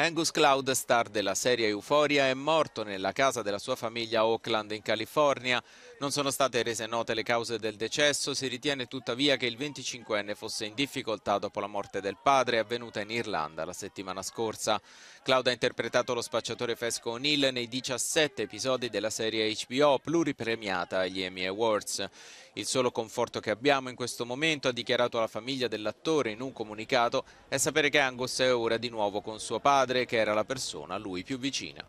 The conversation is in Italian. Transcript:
Angus Cloud, star della serie Euphoria, è morto nella casa della sua famiglia a Oakland in California. Non sono state rese note le cause del decesso, si ritiene tuttavia che il 25enne fosse in difficoltà dopo la morte del padre avvenuta in Irlanda la settimana scorsa. Cloud ha interpretato lo spacciatore Fesco O'Neill nei 17 episodi della serie HBO pluripremiata agli Emmy Awards. Il solo conforto che abbiamo in questo momento, ha dichiarato la famiglia dell'attore in un comunicato, è sapere che Angus è ora di nuovo con suo padre madre che era la persona a lui più vicina.